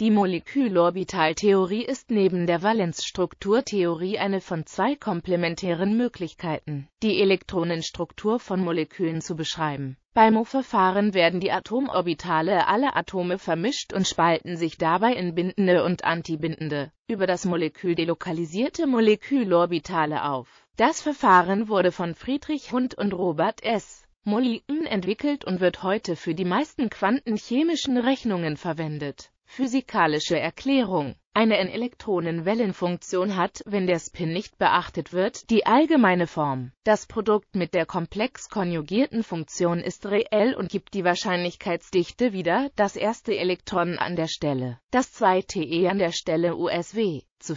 Die Molekülorbitaltheorie ist neben der Valenzstrukturtheorie eine von zwei komplementären Möglichkeiten, die Elektronenstruktur von Molekülen zu beschreiben. Beim mo verfahren werden die Atomorbitale aller Atome vermischt und spalten sich dabei in bindende und antibindende, über das Molekül delokalisierte Molekülorbitale auf. Das Verfahren wurde von Friedrich Hund und Robert S. Molliken entwickelt und wird heute für die meisten quantenchemischen Rechnungen verwendet Physikalische Erklärung Eine n-Elektronenwellenfunktion hat, wenn der Spin nicht beachtet wird, die allgemeine Form. Das Produkt mit der komplex konjugierten Funktion ist reell und gibt die Wahrscheinlichkeitsdichte wieder, das erste Elektron an der Stelle, das zweite e an der Stelle usw zu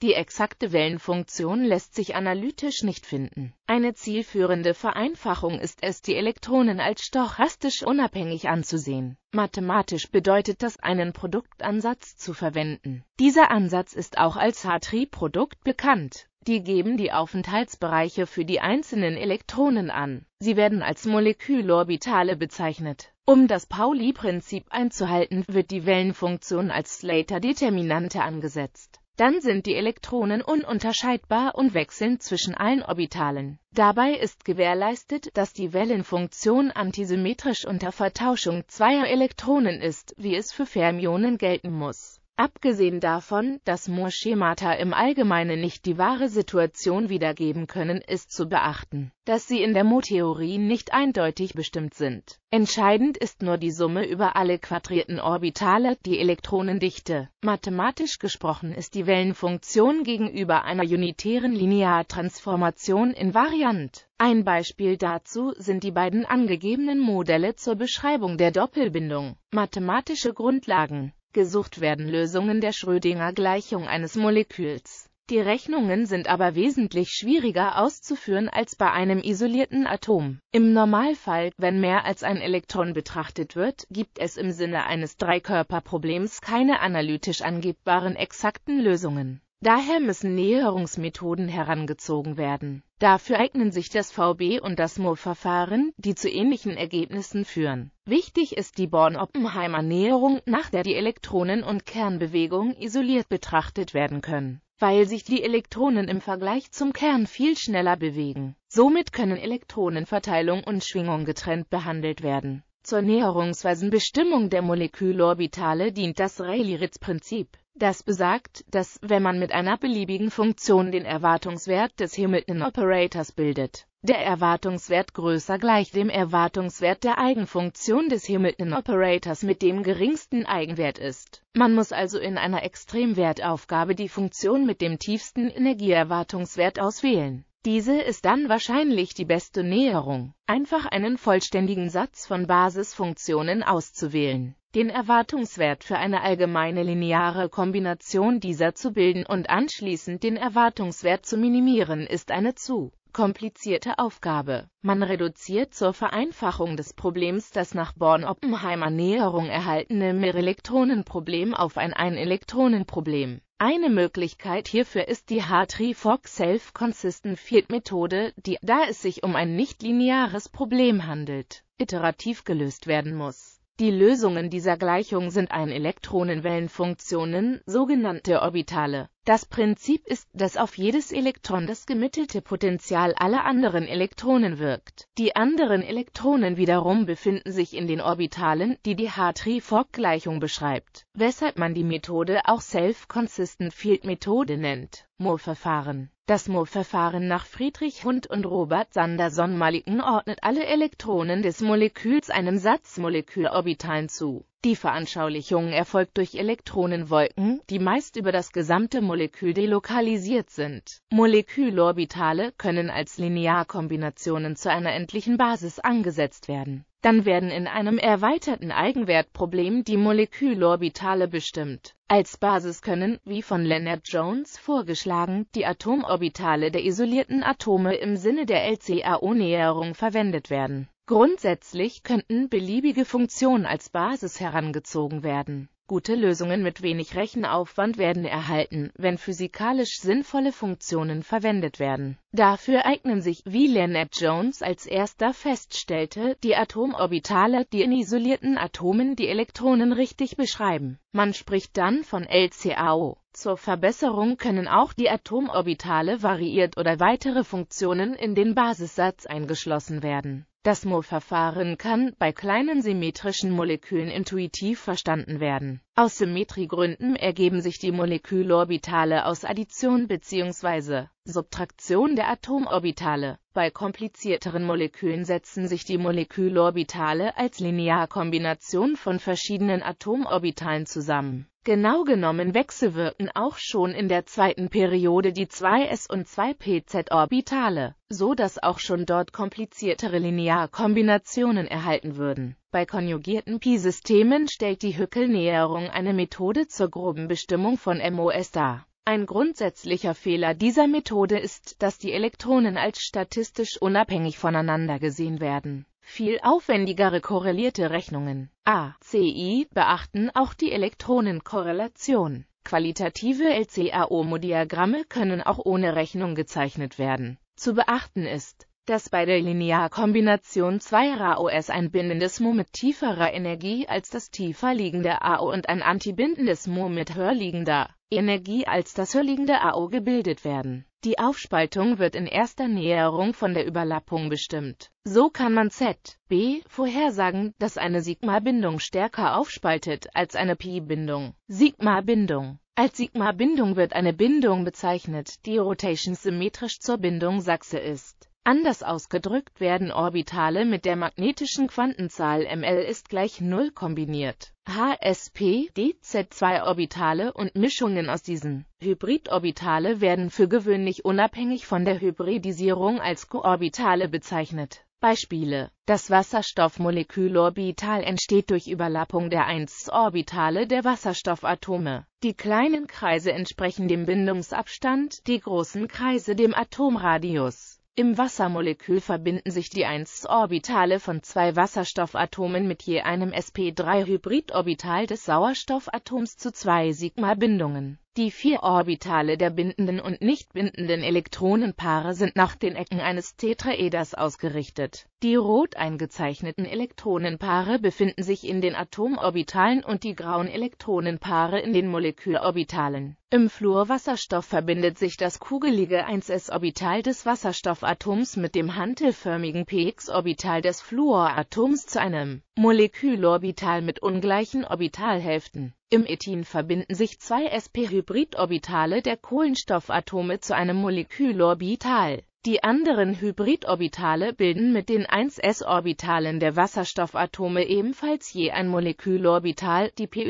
Die exakte Wellenfunktion lässt sich analytisch nicht finden. Eine zielführende Vereinfachung ist es, die Elektronen als stochastisch unabhängig anzusehen. Mathematisch bedeutet das, einen Produktansatz zu verwenden. Dieser Ansatz ist auch als Hartree-Produkt bekannt. Die geben die Aufenthaltsbereiche für die einzelnen Elektronen an. Sie werden als Molekülorbitale bezeichnet. Um das Pauli-Prinzip einzuhalten, wird die Wellenfunktion als Slater-Determinante angesetzt dann sind die Elektronen ununterscheidbar und wechseln zwischen allen Orbitalen. Dabei ist gewährleistet, dass die Wellenfunktion antisymmetrisch unter Vertauschung zweier Elektronen ist, wie es für Fermionen gelten muss Abgesehen davon, dass Moore-Schemata im Allgemeinen nicht die wahre Situation wiedergeben können, ist zu beachten, dass sie in der Moore-Theorie nicht eindeutig bestimmt sind. Entscheidend ist nur die Summe über alle quadrierten Orbitale, die Elektronendichte. Mathematisch gesprochen ist die Wellenfunktion gegenüber einer unitären Lineartransformation invariant. Ein Beispiel dazu sind die beiden angegebenen Modelle zur Beschreibung der Doppelbindung. Mathematische Grundlagen Gesucht werden Lösungen der Schrödinger-Gleichung eines Moleküls. Die Rechnungen sind aber wesentlich schwieriger auszuführen als bei einem isolierten Atom. Im Normalfall, wenn mehr als ein Elektron betrachtet wird, gibt es im Sinne eines Dreikörperproblems keine analytisch angebbaren exakten Lösungen. Daher müssen Näherungsmethoden herangezogen werden. Dafür eignen sich das VB- und das MOV-Verfahren, die zu ähnlichen Ergebnissen führen. Wichtig ist die Born-Oppenheimer Näherung, nach der die Elektronen- und Kernbewegung isoliert betrachtet werden können, weil sich die Elektronen im Vergleich zum Kern viel schneller bewegen. Somit können Elektronenverteilung und Schwingung getrennt behandelt werden. Zur näherungsweisen Bestimmung der Molekülorbitale dient das Rayleigh-Ritz-Prinzip. Das besagt, dass, wenn man mit einer beliebigen Funktion den Erwartungswert des Hamilton-Operators bildet, der Erwartungswert größer gleich dem Erwartungswert der Eigenfunktion des Hamilton-Operators mit dem geringsten Eigenwert ist. Man muss also in einer Extremwertaufgabe die Funktion mit dem tiefsten Energieerwartungswert auswählen diese ist dann wahrscheinlich die beste Näherung. Einfach einen vollständigen Satz von Basisfunktionen auszuwählen, den Erwartungswert für eine allgemeine lineare Kombination dieser zu bilden und anschließend den Erwartungswert zu minimieren, ist eine zu komplizierte Aufgabe. Man reduziert zur Vereinfachung des Problems das nach Born-Oppenheimer Näherung erhaltene Mehrelektronenproblem auf ein Ein-Elektronenproblem. Eine Möglichkeit hierfür ist die Hartree-Fock Self-Consistent Field Methode, die, da es sich um ein nichtlineares Problem handelt, iterativ gelöst werden muss. Die Lösungen dieser Gleichung sind ein Elektronenwellenfunktionen, sogenannte Orbitale. Das Prinzip ist, dass auf jedes Elektron das gemittelte Potential aller anderen Elektronen wirkt. Die anderen Elektronen wiederum befinden sich in den Orbitalen, die die Hartree-Fock-Gleichung beschreibt, weshalb man die Methode auch Self-Consistent Field-Methode nennt. Mohr-Verfahren Das Mohr-Verfahren nach Friedrich Hund und Robert Sanderson-Maliken ordnet alle Elektronen des Moleküls einem Satz Molekülorbitalen zu die Veranschaulichung erfolgt durch Elektronenwolken, die meist über das gesamte Molekül delokalisiert sind. Molekülorbitale können als Linearkombinationen zu einer endlichen Basis angesetzt werden. Dann werden in einem erweiterten Eigenwertproblem die Molekülorbitale bestimmt. Als Basis können, wie von Leonard Jones vorgeschlagen, die Atomorbitale der isolierten Atome im Sinne der LCAO-Näherung verwendet werden. Grundsätzlich könnten beliebige Funktionen als Basis herangezogen werden. Gute Lösungen mit wenig Rechenaufwand werden erhalten, wenn physikalisch sinnvolle Funktionen verwendet werden. Dafür eignen sich, wie Leonard Jones als erster feststellte, die Atomorbitale, die in isolierten Atomen die Elektronen richtig beschreiben. Man spricht dann von LCAO. Zur Verbesserung können auch die Atomorbitale variiert oder weitere Funktionen in den Basissatz eingeschlossen werden das Mo-Verfahren kann bei kleinen symmetrischen Molekülen intuitiv verstanden werden. Aus Symmetriegründen ergeben sich die Molekülorbitale aus Addition bzw. Subtraktion der Atomorbitale. Bei komplizierteren Molekülen setzen sich die Molekülorbitale als Linearkombination von verschiedenen Atomorbitalen zusammen Genau genommen wechselwirken auch schon in der zweiten Periode die 2s und 2pz-Orbitale, so dass auch schon dort kompliziertere Linearkombinationen erhalten würden. Bei konjugierten Pi-Systemen stellt die Hückel-Näherung eine Methode zur groben Bestimmung von MOS dar ein grundsätzlicher Fehler dieser Methode ist, dass die Elektronen als statistisch unabhängig voneinander gesehen werden. Viel aufwendigere korrelierte Rechnungen A, C, I, beachten auch die Elektronenkorrelation. Qualitative LCAO-Modiagramme können auch ohne Rechnung gezeichnet werden. Zu beachten ist, dass bei der Linearkombination zweier AOS ein bindendes Mo mit tieferer Energie als das tiefer liegende AO und ein antibindendes Mo mit höher liegender Energie als das höllingende AO gebildet werden. Die Aufspaltung wird in erster Näherung von der Überlappung bestimmt. So kann man Z, B vorhersagen, dass eine Sigma-Bindung stärker aufspaltet als eine Pi-Bindung. Sigma-Bindung Als Sigma-Bindung wird eine Bindung bezeichnet, die rotationssymmetrisch zur Bindung Sachse ist. Anders ausgedrückt werden Orbitale mit der magnetischen Quantenzahl ml ist gleich 0 kombiniert. HSP, DZ2-Orbitale und Mischungen aus diesen Hybridorbitale werden für gewöhnlich unabhängig von der Hybridisierung als Koorbitale bezeichnet. Beispiele Das Wasserstoffmolekülorbital entsteht durch Überlappung der 1 orbitale der Wasserstoffatome. Die kleinen Kreise entsprechen dem Bindungsabstand, die großen Kreise dem Atomradius. Im Wassermolekül verbinden sich die 1s-Orbitale von zwei Wasserstoffatomen mit je einem sp3-Hybridorbital des Sauerstoffatoms zu zwei Sigma-Bindungen die vier Orbitale der bindenden und nicht bindenden Elektronenpaare sind nach den Ecken eines Tetraeders ausgerichtet. Die rot eingezeichneten Elektronenpaare befinden sich in den Atomorbitalen und die grauen Elektronenpaare in den Molekülorbitalen. Im Fluorwasserstoff verbindet sich das kugelige 1s-Orbital des Wasserstoffatoms mit dem hantelförmigen px-Orbital des Fluoratoms zu einem Molekülorbital mit ungleichen Orbitalhälften. Im Ethin verbinden sich zwei sp-Hybridorbitale der Kohlenstoffatome zu einem Molekülorbital. Die anderen Hybridorbitale bilden mit den 1s-Orbitalen der Wasserstoffatome ebenfalls je ein Molekülorbital, die py-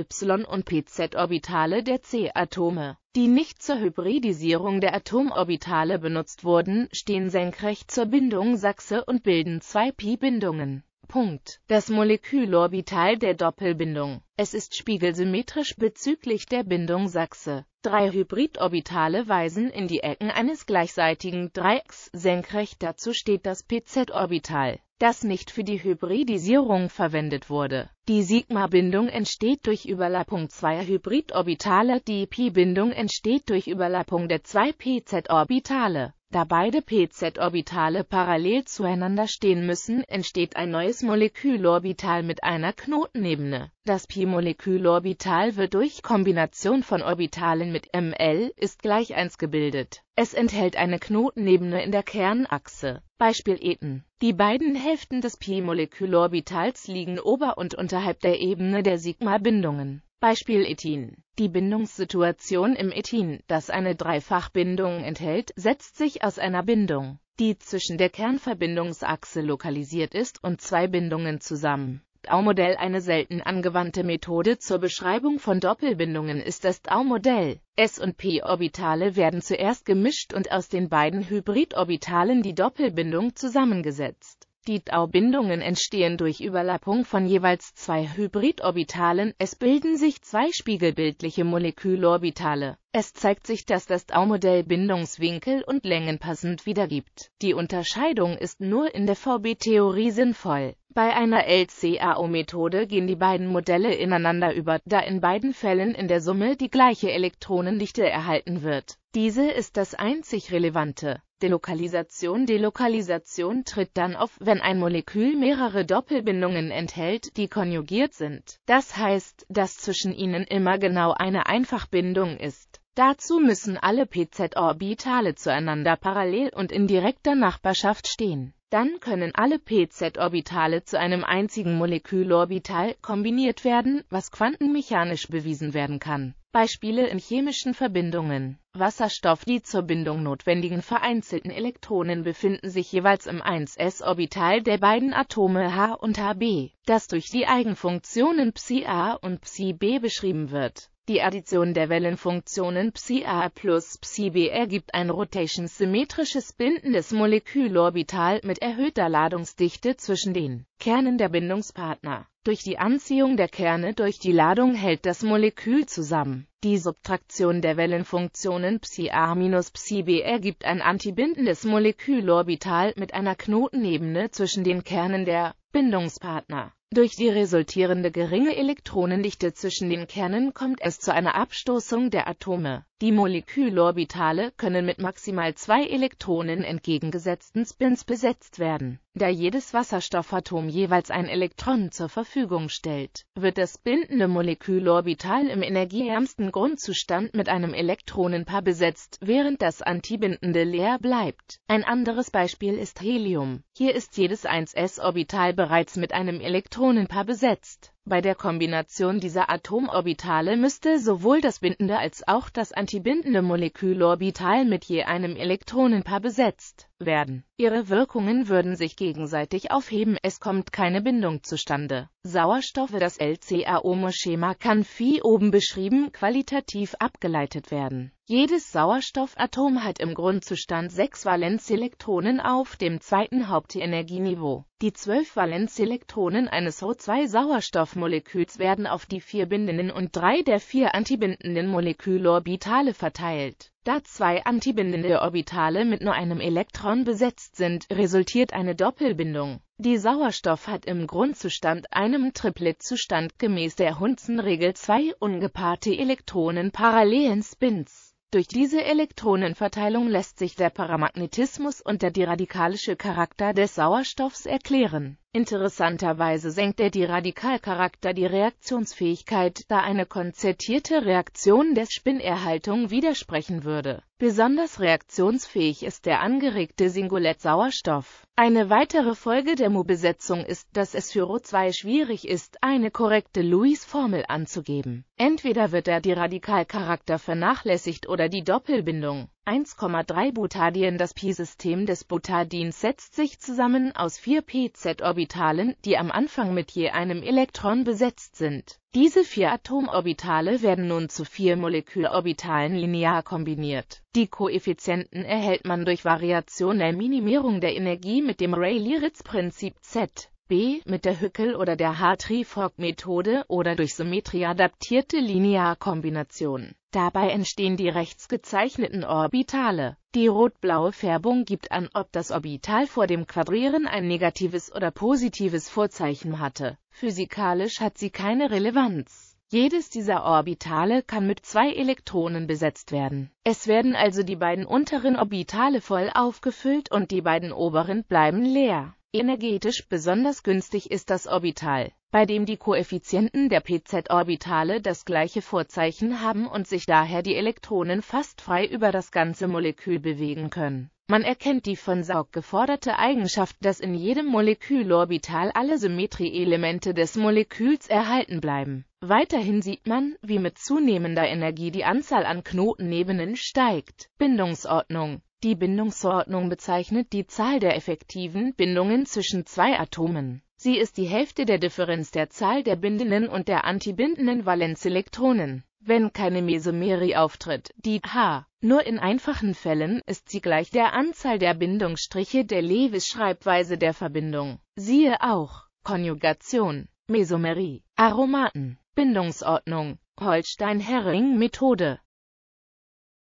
und pz-Orbitale der c-Atome, die nicht zur Hybridisierung der Atomorbitale benutzt wurden, stehen senkrecht zur Bindung Sachse und bilden zwei Pi-Bindungen Punkt. Das Molekülorbital der Doppelbindung. Es ist spiegelsymmetrisch bezüglich der Bindung Sachse. Drei Hybridorbitale weisen in die Ecken eines gleichseitigen Dreiecks. Senkrecht dazu steht das PZ-Orbital, das nicht für die Hybridisierung verwendet wurde. Die Sigma-Bindung entsteht durch Überlappung zweier Hybridorbitale, die Pi-Bindung entsteht durch Überlappung der zwei PZ-Orbitale. Da beide pz-Orbitale parallel zueinander stehen müssen, entsteht ein neues Molekülorbital mit einer Knotenebene. Das Pi-Molekülorbital wird durch Kombination von Orbitalen mit ml ist gleich 1 gebildet. Es enthält eine Knotenebene in der Kernachse. Beispiel Eten. Die beiden Hälften des Pi-Molekülorbitals liegen ober- und unterhalb der Ebene der Sigma-Bindungen. Beispiel Ethin. Die Bindungssituation im Ethin, das eine Dreifachbindung enthält, setzt sich aus einer Bindung, die zwischen der Kernverbindungsachse lokalisiert ist, und zwei Bindungen zusammen. dau modell Eine selten angewandte Methode zur Beschreibung von Doppelbindungen ist das dau modell S- und p-Orbitale werden zuerst gemischt und aus den beiden Hybridorbitalen die Doppelbindung zusammengesetzt. Die Tau-Bindungen entstehen durch Überlappung von jeweils zwei Hybridorbitalen, es bilden sich zwei spiegelbildliche Molekülorbitale. Es zeigt sich, dass das Tau-Modell Bindungswinkel und Längen passend wiedergibt. Die Unterscheidung ist nur in der VB-Theorie sinnvoll. Bei einer LCAO-Methode gehen die beiden Modelle ineinander über, da in beiden Fällen in der Summe die gleiche Elektronendichte erhalten wird. Diese ist das einzig Relevante. Delokalisation Delokalisation tritt dann auf, wenn ein Molekül mehrere Doppelbindungen enthält, die konjugiert sind. Das heißt, dass zwischen ihnen immer genau eine Einfachbindung ist. Dazu müssen alle PZ-Orbitale zueinander parallel und in direkter Nachbarschaft stehen. Dann können alle PZ-Orbitale zu einem einzigen Molekülorbital kombiniert werden, was quantenmechanisch bewiesen werden kann. Beispiele in chemischen Verbindungen. Wasserstoff Die zur Bindung notwendigen vereinzelten Elektronen befinden sich jeweils im 1s-Orbital der beiden Atome H und Hb, das durch die Eigenfunktionen Psi a und Psi b beschrieben wird die Addition der Wellenfunktionen Psi-A plus Psi-B ergibt ein rotationssymmetrisches bindendes Molekülorbital mit erhöhter Ladungsdichte zwischen den Kernen der Bindungspartner. Durch die Anziehung der Kerne durch die Ladung hält das Molekül zusammen. Die Subtraktion der Wellenfunktionen Psi-A minus Psi-B ergibt ein antibindendes Molekülorbital mit einer Knotenebene zwischen den Kernen der Bindungspartner. Durch die resultierende geringe Elektronendichte zwischen den Kernen kommt es zu einer Abstoßung der Atome die Molekülorbitale können mit maximal zwei Elektronen entgegengesetzten Spins besetzt werden. Da jedes Wasserstoffatom jeweils ein Elektron zur Verfügung stellt, wird das bindende Molekülorbital im energieärmsten Grundzustand mit einem Elektronenpaar besetzt, während das antibindende leer bleibt. Ein anderes Beispiel ist Helium. Hier ist jedes 1s-Orbital bereits mit einem Elektronenpaar besetzt. Bei der Kombination dieser Atomorbitale müsste sowohl das bindende als auch das antibindende Molekülorbital mit je einem Elektronenpaar besetzt werden. Ihre Wirkungen würden sich gegenseitig aufheben, es kommt keine Bindung zustande. Sauerstoffe Das LCAOME-Schema kann wie oben beschrieben qualitativ abgeleitet werden. Jedes Sauerstoffatom hat im Grundzustand sechs Valenzelektronen auf dem zweiten Hauptenergieniveau. Die zwölf Valenzelektronen eines O2-Sauerstoffmoleküls werden auf die vier bindenden und drei der vier antibindenden Molekülorbitale verteilt. Da zwei antibindende Orbitale mit nur einem Elektron besetzt sind, resultiert eine Doppelbindung. Die Sauerstoff hat im Grundzustand einem Triplet-Zustand gemäß der Hunzenregel zwei ungepaarte Elektronen parallelen Spins. Durch diese Elektronenverteilung lässt sich der Paramagnetismus und der diradikalische Charakter des Sauerstoffs erklären Interessanterweise senkt der Diraadikalcharakter die Reaktionsfähigkeit, da eine konzertierte Reaktion der Spinnerhaltung widersprechen würde. Besonders reaktionsfähig ist der angeregte Singulett-Sauerstoff. Eine weitere Folge der Mu-Besetzung ist, dass es für Rho2 schwierig ist, eine korrekte Lewis-Formel anzugeben. Entweder wird der Diraadikalcharakter vernachlässigt oder die Doppelbindung 1,3 Butadien Das Pi-System des Butadins setzt sich zusammen aus vier pz-Orbitalen, die am Anfang mit je einem Elektron besetzt sind. Diese vier Atomorbitale werden nun zu vier Molekülorbitalen linear kombiniert. Die Koeffizienten erhält man durch Variation der Minimierung der Energie mit dem Rayleigh-Ritz-Prinzip Z b. mit der Hückel- oder der Hartree-Fock-Methode oder durch Symmetrie adaptierte Linearkombinationen. Dabei entstehen die rechts gezeichneten Orbitale. Die rot-blaue Färbung gibt an, ob das Orbital vor dem Quadrieren ein negatives oder positives Vorzeichen hatte. Physikalisch hat sie keine Relevanz. Jedes dieser Orbitale kann mit zwei Elektronen besetzt werden. Es werden also die beiden unteren Orbitale voll aufgefüllt und die beiden oberen bleiben leer. Energetisch besonders günstig ist das Orbital, bei dem die Koeffizienten der pz-Orbitale das gleiche Vorzeichen haben und sich daher die Elektronen fast frei über das ganze Molekül bewegen können. Man erkennt die von Saug geforderte Eigenschaft, dass in jedem Molekülorbital alle Symmetrieelemente des Moleküls erhalten bleiben. Weiterhin sieht man, wie mit zunehmender Energie die Anzahl an Knotennebenen steigt. Bindungsordnung die Bindungsordnung bezeichnet die Zahl der effektiven Bindungen zwischen zwei Atomen. Sie ist die Hälfte der Differenz der Zahl der bindenden und der antibindenden Valenzelektronen. Wenn keine Mesomerie auftritt, die H, nur in einfachen Fällen, ist sie gleich der Anzahl der Bindungsstriche der Lewis-Schreibweise der Verbindung. Siehe auch Konjugation, Mesomerie, Aromaten, Bindungsordnung, Holstein-Herring-Methode